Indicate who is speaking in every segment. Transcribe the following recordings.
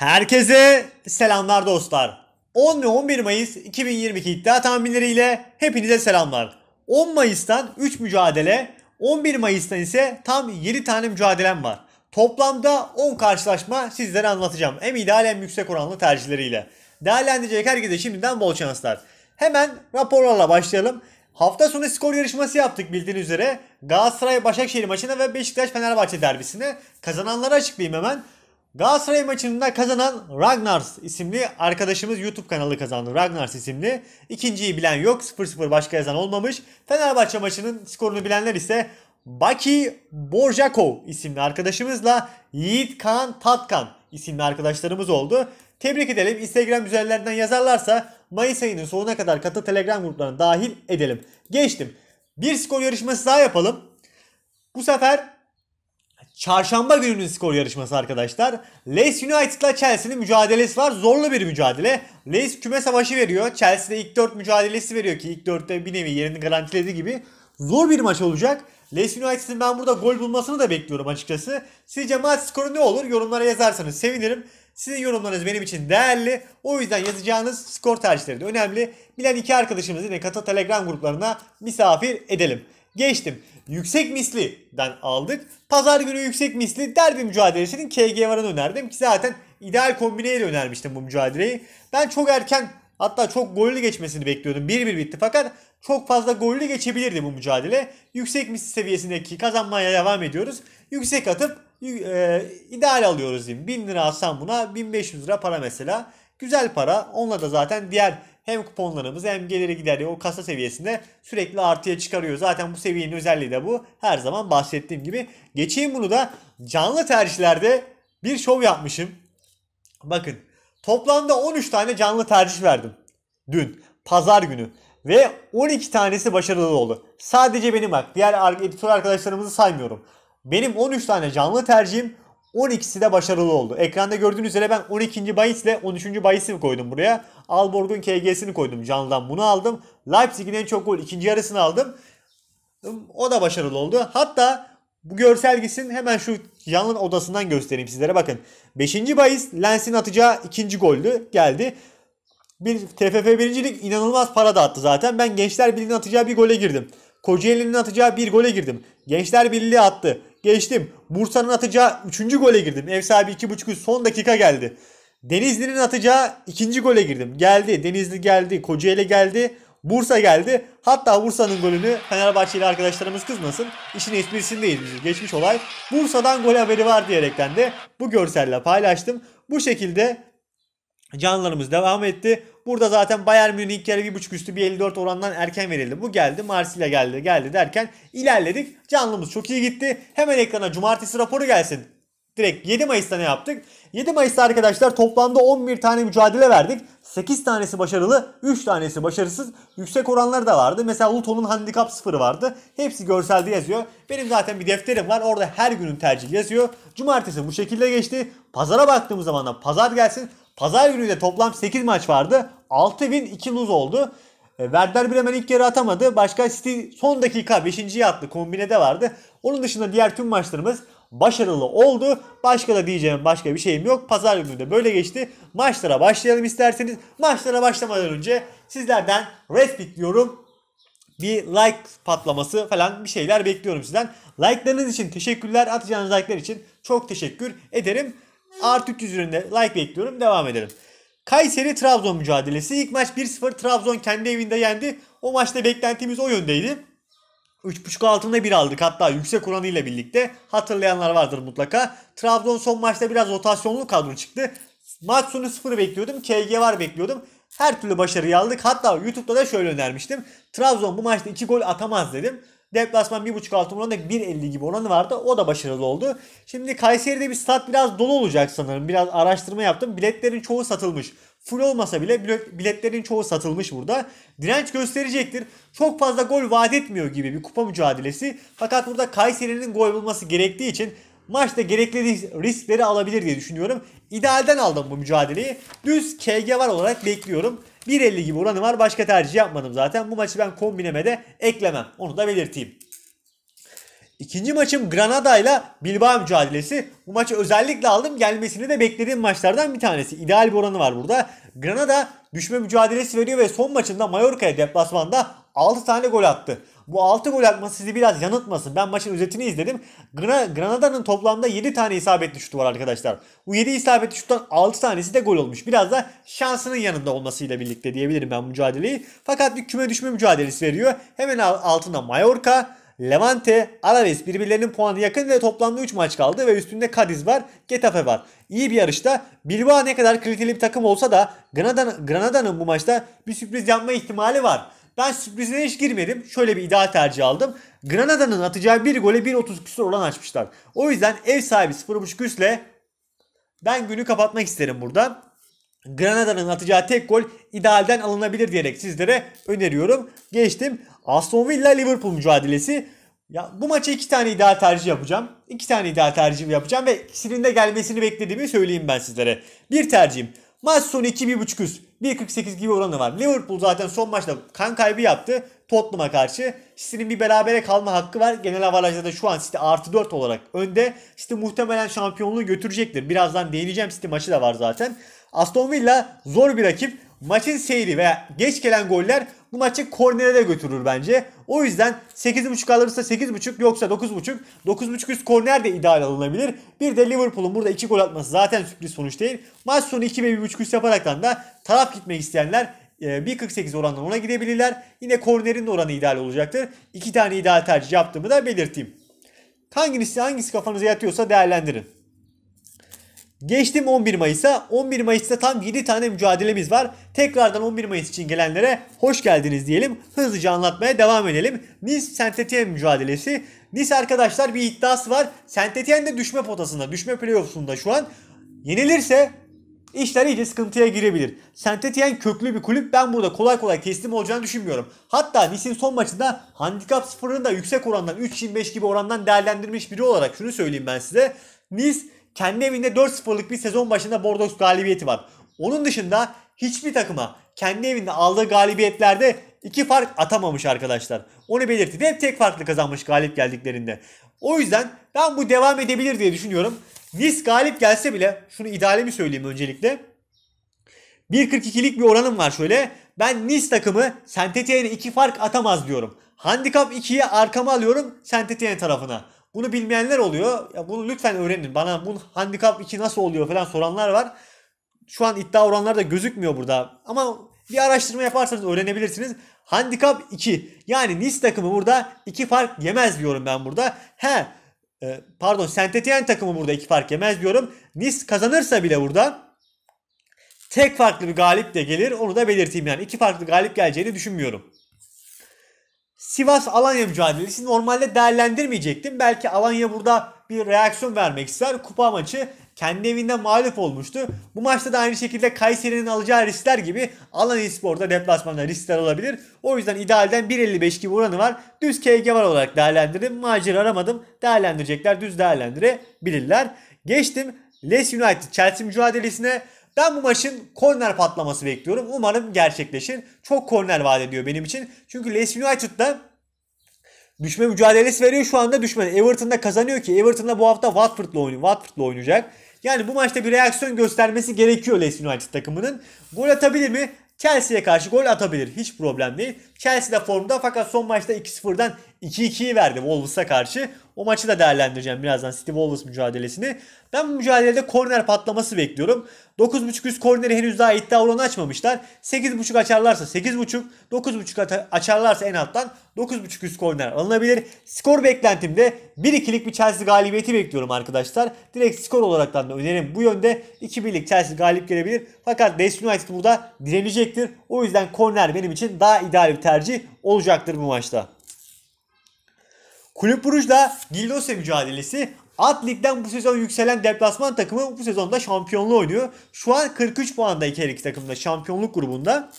Speaker 1: Herkese selamlar dostlar. 10 ve 11 Mayıs 2022 iddia tahminleriyle hepinize selamlar. 10 Mayıs'tan 3 mücadele, 11 Mayıs'tan ise tam 7 tane mücadelem var. Toplamda 10 karşılaşma sizlere anlatacağım. Hem ideal hem yüksek oranlı tercihleriyle. Değerlendirecek herkese şimdiden bol şanslar. Hemen raporlarla başlayalım. Hafta sonu skor yarışması yaptık bildiğiniz üzere. Galatasaray Başakşehir maçına ve Beşiktaş Fenerbahçe derbisine. Kazananları açıklayayım hemen. Galatasaray maçında kazanan Ragnars isimli arkadaşımız YouTube kanalı kazandı. Ragnars isimli. İkinciyi bilen yok. 0-0 başka yazan olmamış. Fenerbahçe maçının skorunu bilenler ise Baki Borjakov isimli arkadaşımızla Yiğit Kaan Tatkan isimli arkadaşlarımız oldu. Tebrik edelim. Instagram üzerlerinden yazarlarsa Mayıs ayının sonuna kadar katı Telegram gruplarına dahil edelim. Geçtim. Bir skor yarışması daha yapalım. Bu sefer Çarşamba gününün skor yarışması arkadaşlar. Leeds United'la Chelsea'nin mücadelesi var. Zorlu bir mücadele. Leeds küme savaşı veriyor. Chelsea de ilk 4 mücadelesi veriyor ki ilk 4'te bir nevi yerini garantilediği gibi. Zor bir maç olacak. Leeds United'ın ben burada gol bulmasını da bekliyorum açıkçası. Sizce maç skoru ne olur? Yorumlara yazarsanız sevinirim. Sizin yorumlarınız benim için değerli. O yüzden yazacağınız skor tercihleri de önemli. Bilen iki arkadaşımızı yine kata telegram gruplarına misafir edelim. Geçtim. Yüksek misliden aldık. Pazar günü yüksek misli derbi mücadelesinin KG varını önerdim ki zaten ideal kombineyle önermiştim bu mücadeleyi. Ben çok erken hatta çok gollü geçmesini bekliyordum. 1-1 bitti fakat çok fazla gollü geçebilirdi bu mücadele. Yüksek misli seviyesindeki kazanmaya devam ediyoruz. Yüksek atıp e, ideal alıyoruz diyeyim. 1000 lira alsam buna 1500 lira para mesela. Güzel para. Onunla da zaten diğer hem kuponlarımız hem geliri gideri o kasa seviyesinde sürekli artıya çıkarıyor. Zaten bu seviyenin özelliği de bu. Her zaman bahsettiğim gibi. Geçeyim bunu da canlı tercihlerde bir şov yapmışım. Bakın toplamda 13 tane canlı tercih verdim. Dün pazar günü ve 12 tanesi başarılı oldu. Sadece benim bak diğer editör arkadaşlarımızı saymıyorum. Benim 13 tane canlı tercihim 12'si de başarılı oldu. Ekranda gördüğünüz üzere ben 12. bahis ile 13. bahisi koydum buraya. Alborg'un KG'sini koydum. Canlı'dan bunu aldım. Leipzig'in en çok gol ikinci yarısını aldım. O da başarılı oldu. Hatta bu görsel gitsin hemen şu canlı odasından göstereyim sizlere. Bakın 5. bahis Lens'in atacağı ikinci goldü. Geldi. Bir TFF birincilik inanılmaz para dağıttı zaten. Ben Gençler Birliği'nin atacağı bir gole girdim. Kocaeli'nin atacağı bir gole girdim. Gençler Birliği attı. Geçtim. Bursa'nın atacağı üçüncü gole girdim. Ev sahibi iki buçuk. son dakika geldi. Denizli'nin atacağı ikinci gole girdim. Geldi. Denizli geldi. Kocaeli geldi. Bursa geldi. Hatta Bursa'nın golünü Fenerbahçeli arkadaşlarımız kızmasın. İşin esprisindeyiz biz. Geçmiş olay. Bursa'dan gol haberi var diyerekten de bu görselle paylaştım. Bu şekilde canlarımız devam etti. Burada zaten Bayern Münih ilk yarı 1.5 üstü bir 54 orandan erken verildi. Bu geldi Marsilya geldi geldi derken ilerledik. Canlımız çok iyi gitti. Hemen ekrana cumartesi raporu gelsin. Direkt 7 Mayıs'ta ne yaptık? 7 Mayıs'ta arkadaşlar toplamda 11 tane mücadele verdik. 8 tanesi başarılı, 3 tanesi başarısız. Yüksek oranları da vardı. Mesela Luton'un handikap sıfırı vardı. Hepsi görselde yazıyor. Benim zaten bir defterim var. Orada her günün tercih yazıyor. Cumartesi bu şekilde geçti. Pazara baktığımız zaman da pazar gelsin. Pazar günü de toplam 8 maç vardı. 6 win 2 lose oldu. E, Werder Bremen ilk yarı atamadı. Başka City son dakika 5. attı. Kombinede vardı. Onun dışında diğer tüm maçlarımız başarılı oldu. Başka da diyeceğim başka bir şeyim yok. Pazar günü de böyle geçti. Maçlara başlayalım isterseniz. Maçlara başlamadan önce sizlerden res bekliyorum. Bir like patlaması falan bir şeyler bekliyorum sizden. Like'larınız için teşekkürler. Atacağınız like'lar için çok teşekkür ederim. Artı 300 üzerinde like bekliyorum. Devam edelim. Kayseri Trabzon mücadelesi. İlk maç 1-0 Trabzon kendi evinde yendi. O maçta beklentimiz o yöndeydi. 3.5 altında bir aldık hatta yüksek oranıyla birlikte hatırlayanlar vardır mutlaka. Trabzon son maçta biraz rotasyonlu kadro çıktı. Maç sonu 0 bekliyordum. KG var bekliyordum. Her türlü başarıyı aldık. Hatta YouTube'da da şöyle önermiştim. Trabzon bu maçta 2 gol atamaz dedim. Deplasman 1.5 altın oranında 1.50 gibi oranı vardı. O da başarılı oldu. Şimdi Kayseri'de bir stat biraz dolu olacak sanırım. Biraz araştırma yaptım. Biletlerin çoğu satılmış. Full olmasa bile biletlerin çoğu satılmış burada. Direnç gösterecektir. Çok fazla gol vaat etmiyor gibi bir kupa mücadelesi. Fakat burada Kayseri'nin gol bulması gerektiği için maçta gerekli riskleri alabilir diye düşünüyorum. İdealden aldım bu mücadeleyi. Düz KG var olarak bekliyorum. 1.50 gibi oranı var. Başka tercih yapmadım zaten. Bu maçı ben kombineme de eklemem. Onu da belirteyim. İkinci maçım Granada ile Bilbao mücadelesi. Bu maçı özellikle aldım. Gelmesini de beklediğim maçlardan bir tanesi. İdeal bir oranı var burada. Granada düşme mücadelesi veriyor ve son maçında Mallorca'ya deplasmanda 6 tane gol attı. Bu 6 gol atması sizi biraz yanıltmasın. Ben maçın özetini izledim. Granada'nın toplamda 7 tane isabetli şutu var arkadaşlar. Bu 7 isabetli şuttan 6 tanesi de gol olmuş. Biraz da şansının yanında olmasıyla birlikte diyebilirim ben mücadeleyi. Fakat bir küme düşme mücadelesi veriyor. Hemen altında Mallorca, Levante, Alaves birbirlerinin puanı yakın ve toplamda 3 maç kaldı ve üstünde Cadiz var, Getafe var. İyi bir yarışta. Bilbao ne kadar kaliteli bir takım olsa da Granada'nın Granada bu maçta bir sürpriz yapma ihtimali var. Ben sürprizine hiç girmedim. Şöyle bir ideal tercih aldım. Granada'nın atacağı bir gole 1.30 küsur olan açmışlar. O yüzden ev sahibi 0.5 üstle ben günü kapatmak isterim burada. Granada'nın atacağı tek gol idealden alınabilir diyerek sizlere öneriyorum. Geçtim. Aston Villa Liverpool mücadelesi. Ya bu maça iki tane ideal tercih yapacağım. İki tane ideal tercih yapacağım ve ikisinin de gelmesini beklediğimi söyleyeyim ben sizlere. Bir tercihim. Maç sonu 2-1.5 üst. 1.48 gibi oranı var. Liverpool zaten son maçta kan kaybı yaptı. Tottenham'a karşı. City'nin bir berabere kalma hakkı var. Genel avalajda da şu an City artı 4 olarak önde. City muhtemelen şampiyonluğu götürecektir. Birazdan değineceğim City maçı da var zaten. Aston Villa zor bir rakip maçın seyri veya geç gelen goller bu maçı kornere de götürür bence. O yüzden 8.5 alırsa 8.5 yoksa 9.5. 9.5 üst korner de ideal alınabilir. Bir de Liverpool'un burada 2 gol atması zaten sürpriz sonuç değil. Maç sonu 2 ve 1.5 üst yaparaktan da taraf gitmek isteyenler 1.48 e, oranla ona gidebilirler. Yine kornerin de oranı ideal olacaktır. İki tane ideal tercih yaptığımı da belirteyim. Hangisi hangisi kafanıza yatıyorsa değerlendirin. Geçtim 11 Mayıs'a. 11 Mayıs'ta tam 7 tane mücadelemiz var. Tekrardan 11 Mayıs için gelenlere hoş geldiniz diyelim. Hızlıca anlatmaya devam edelim. Nice saint mücadelesi. Nice arkadaşlar bir iddiası var. saint de düşme potasında, düşme playoffsunda şu an. Yenilirse İşler iyice sıkıntıya girebilir. saint köklü bir kulüp ben burada kolay kolay teslim olacağını düşünmüyorum. Hatta Nice'in son maçında handikap sıfırını da yüksek orandan 3.25 gibi orandan değerlendirmiş biri olarak şunu söyleyeyim ben size. Nice kendi evinde 4-0'lık bir sezon başında Bordeaux galibiyeti var. Onun dışında hiçbir takıma kendi evinde aldığı galibiyetlerde iki fark atamamış arkadaşlar. Onu belirtti. Hep tek farklı kazanmış galip geldiklerinde. O yüzden ben bu devam edebilir diye düşünüyorum. Nice galip gelse bile şunu idealimi söyleyeyim öncelikle. 1.42'lik bir oranım var şöyle. Ben Nice takımı Saint-Étienne iki fark atamaz diyorum. Handikap 2'ye arkama alıyorum Saint-Étienne tarafına. Bunu bilmeyenler oluyor. Ya bunu lütfen öğrenin. Bana bu handikap 2 nasıl oluyor falan soranlar var. Şu an iddia oranları da gözükmüyor burada. Ama bir araştırma yaparsanız öğrenebilirsiniz. Handikap 2. Yani Nice takımı burada 2 fark yemez diyorum ben burada. He e, pardon Saint-Étienne takımı burada 2 fark yemez diyorum. Nice kazanırsa bile burada tek farklı bir galip de gelir. Onu da belirteyim yani. iki farklı galip geleceğini düşünmüyorum. Sivas-Alanya mücadelesini normalde değerlendirmeyecektim. Belki Alanya burada bir reaksiyon vermek ister. Kupa maçı kendi evinde mağlup olmuştu. Bu maçta da aynı şekilde Kayseri'nin alacağı riskler gibi Alanya Spor'da deplasmanda riskler olabilir. O yüzden idealden 1.55 gibi oranı var. Düz KG var olarak değerlendirdim. Macera aramadım. Değerlendirecekler. Düz değerlendirebilirler. Geçtim. Leeds United Chelsea mücadelesine ben bu maçın korner patlaması bekliyorum. Umarım gerçekleşir. Çok korner vaat ediyor benim için. Çünkü Leeds United'da düşme mücadelesi veriyor şu anda düşme. Everton'da kazanıyor ki Everton'da bu hafta Watford'la oynuyor. Watford'la oynayacak. Yani bu maçta bir reaksiyon göstermesi gerekiyor Leicester United takımının. Gol atabilir mi? Chelsea'ye karşı gol atabilir. Hiç problem değil. Chelsea de formda fakat son maçta 2-0'dan 2-2'yi verdi Wolves'a karşı. O maçı da değerlendireceğim birazdan City Wolves mücadelesini. Ben bu mücadelede korner patlaması bekliyorum. 9.5 üst korneri henüz daha iddia oranı açmamışlar. 8.5 açarlarsa 8.5, 9.5 açarlarsa en alttan 9.5 üst korner alınabilir. Skor beklentimde 1-2'lik bir Chelsea galibiyeti bekliyorum arkadaşlar. Direkt skor olaraktan da önerim bu yönde. 2-1'lik Chelsea galip gelebilir. Fakat Leicester United burada direnecektir. O yüzden korner benim için daha ideal bir tercih tercih olacaktır bu maçta. Kulüp Brugge'la Gildose mücadelesi Alt ligden bu sezon yükselen deplasman takımı bu sezonda şampiyonluğu oynuyor. Şu an 43 puanda iki her iki takımda şampiyonluk grubunda.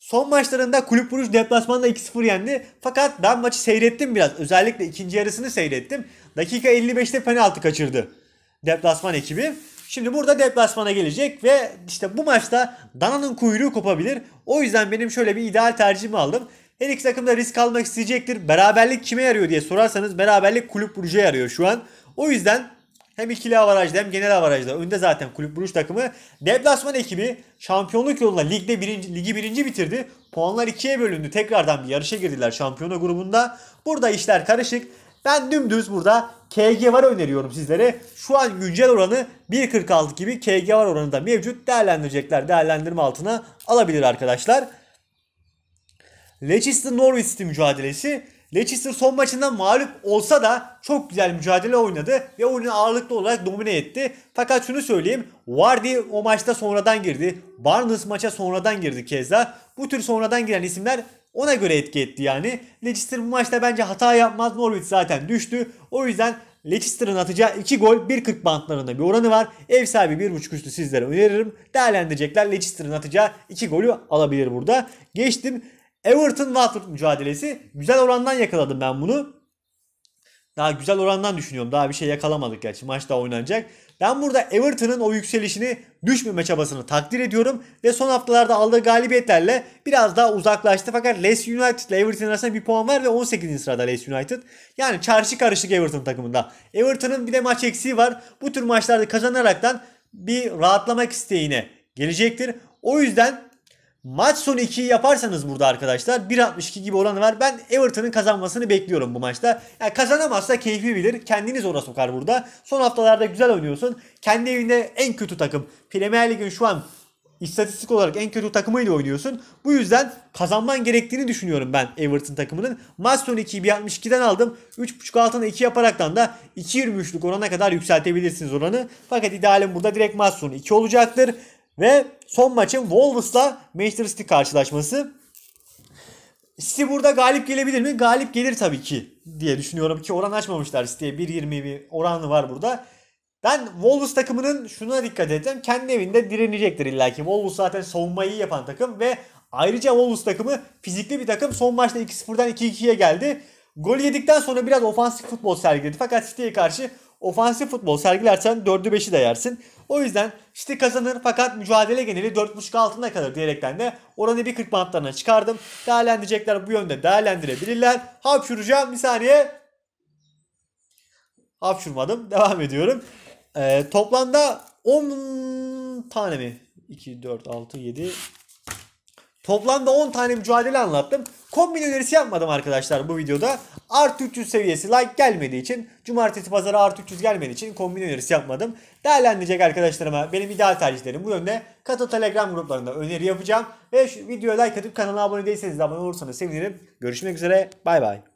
Speaker 1: Son maçlarında Kulüp Brugge deplasmanda 2-0 yendi. Fakat ben maçı seyrettim biraz. Özellikle ikinci yarısını seyrettim. Dakika 55'te penaltı kaçırdı deplasman ekibi. Şimdi burada deplasmana gelecek ve işte bu maçta Dana'nın kuyruğu kopabilir. O yüzden benim şöyle bir ideal tercihimi aldım. Her iki takım da risk almak isteyecektir. Beraberlik kime yarıyor diye sorarsanız beraberlik kulüp Brugge'ye yarıyor şu an. O yüzden hem ikili avarajda hem genel avarajda önde zaten kulüp buruş takımı. Deplasman ekibi şampiyonluk yolunda ligde birinci, ligi birinci bitirdi. Puanlar ikiye bölündü. Tekrardan bir yarışa girdiler şampiyona grubunda. Burada işler karışık. Ben dümdüz burada KG var öneriyorum sizlere. Şu an güncel oranı 1.46 gibi KG var oranı da mevcut. Değerlendirecekler. Değerlendirme altına alabilir arkadaşlar. Leicester Norwich City mücadelesi. Leicester son maçında mağlup olsa da çok güzel mücadele oynadı ve oyunu ağırlıklı olarak domine etti. Fakat şunu söyleyeyim. Vardy o maçta sonradan girdi. Barnes maça sonradan girdi keza. Bu tür sonradan giren isimler ona göre etki etti yani. Leicester bu maçta bence hata yapmaz. Norwich zaten düştü. O yüzden Leicester'ın atacağı 2 gol 1.40 bantlarında bir oranı var. Ev sahibi 1.5 üstü sizlere öneririm. Değerlendirecekler. Leicester'ın atacağı 2 golü alabilir burada. Geçtim. Everton Watford mücadelesi. Güzel orandan yakaladım ben bunu. Daha güzel orandan düşünüyorum. Daha bir şey yakalamadık gerçi. Maç daha oynanacak. Ben burada Everton'ın o yükselişini düşmeme çabasını takdir ediyorum ve son haftalarda aldığı galibiyetlerle biraz daha uzaklaştı. Fakat Leeds United ile Everton arasında bir puan var ve 18. sırada Leeds United. Yani çarşı karışık Everton takımında. Everton'ın bir de maç eksiği var. Bu tür maçlarda kazanaraktan bir rahatlamak isteğine gelecektir. O yüzden Maç sonu 2'yi yaparsanız burada arkadaşlar 1.62 gibi oranı var. Ben Everton'ın kazanmasını bekliyorum bu maçta. Yani kazanamazsa keyfi bilir. Kendiniz ona sokar burada. Son haftalarda güzel oynuyorsun. Kendi evinde en kötü takım. Premier Lig'in şu an istatistik olarak en kötü takımıyla oynuyorsun. Bu yüzden kazanman gerektiğini düşünüyorum ben Everton takımının. Maç sonu 2'yi 1.62'den aldım. 3.5 altına 2 yaparaktan da 2.23'lük orana kadar yükseltebilirsiniz oranı. Fakat idealim burada direkt maç sonu 2 olacaktır. Ve son maçın Wolves'la Manchester City karşılaşması. City burada galip gelebilir mi? Galip gelir tabii ki diye düşünüyorum ki oran açmamışlar City'ye. 1.20 bir oranı var burada. Ben Wolves takımının şuna dikkat ettim Kendi evinde direnecektir illaki. Wolves zaten savunmayı yapan takım ve ayrıca Wolves takımı fizikli bir takım. Son maçta 2-0'dan 2-2'ye geldi. Gol yedikten sonra biraz ofansif futbol sergiledi. Fakat City'ye karşı ofansif futbol sergilersen 4'ü 5'i de yersin. O yüzden işte kazanır fakat mücadele geneli 4.5 altında kalır diyerekten de oranı bir 40 bantlarına çıkardım. Değerlendirecekler bu yönde değerlendirebilirler. Hapşuracağım bir saniye. Hapşurmadım. Devam ediyorum. Ee, toplamda 10 tane mi? 2, 4, 6, 7, Toplamda 10 tane mücadele anlattım. Kombin önerisi yapmadım arkadaşlar bu videoda. Artı 300 seviyesi like gelmediği için cumartesi pazarı artı 300 gelmediği için kombin önerisi yapmadım. Değerlendirecek arkadaşlarıma benim ideal tercihlerim bu yönde. Kato Telegram gruplarında öneri yapacağım. Ve şu videoya like atıp kanala abone değilseniz de abone olursanız sevinirim. Görüşmek üzere bay bay.